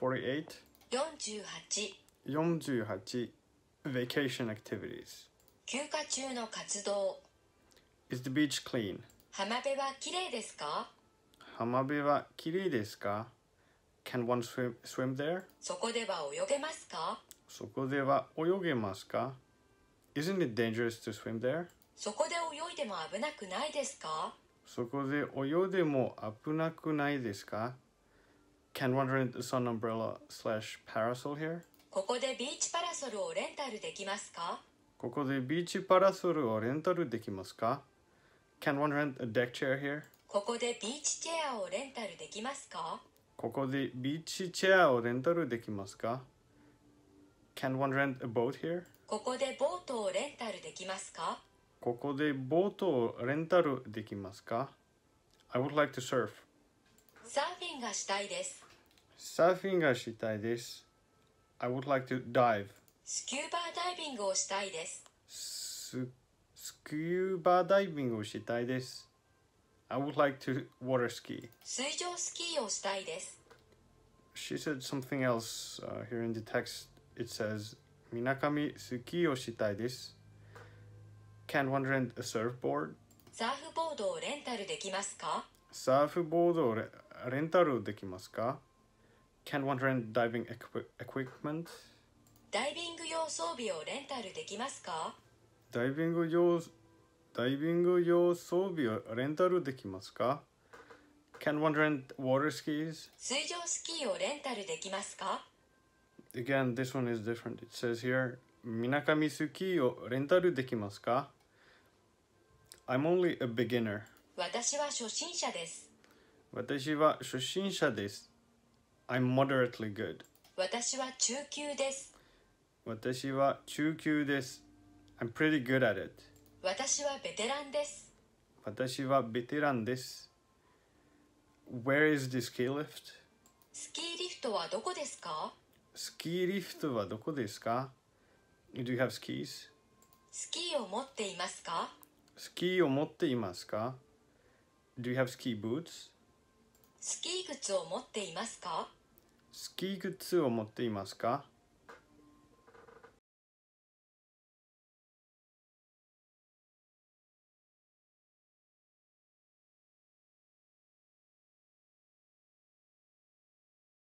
48 48 48 Vacation activities 休暇中の活動 Is the beach clean? 浜辺はきれいですか浜辺はきれいですか Can one swim, swim there? そこでは泳げますかそこでは泳げますか Isn't it dangerous to swim there? そこで泳いでも危なくないですかそこで泳いでも危なくないですか can one rent a sun umbrella slash parasol here? ここでビーチパラソルをレンタルできますかここでビーチパラソルをレンタルできますか Can one rent a deck chair here? ここでビーチチェアをレンタルできますかここでビーチチェアをレンタルできますか Can one rent a boat here? ここでボートをレンタルできますかここでボートをレンタルできますか I would like to surf. サーフィンがしたいです。Surfing がしたいです。I would like to dive. スキューバーダイビングをしたいです。ススキューバーダイビングをしたいです。I would like to water ski. 水上スキーをしたいです。She said something else、uh, here in the text. It says, みなかみスキーをしたいです。Can one rent a surfboard? サーフボードをレンタルできますかサーフボードをレレンタルできますか Can one rent diving equi equipment? ダイビング用装備をレンタルできますかダイビング用ダイビング用装備をレンタルできますか Can one rent water skis? 水上スキーをレンタルできますか Again, this one is different. It says here, みなかみスキーをレンタルできますか ?I'm only a beginner. 私は初心者です。私は初心者です。I'm moderately good. 私は中級です。私は中級です。I'm pretty good at it. 私はベテランです。私はベテランです。Where is the ski lift? スキーリフトはどこですかスキーリフトはどこですか ?Do you have skis? スキーを持っていますかスキーを持っていますか ?Do you have ski boots? スキー靴を持っていますかスキー靴を持っていますか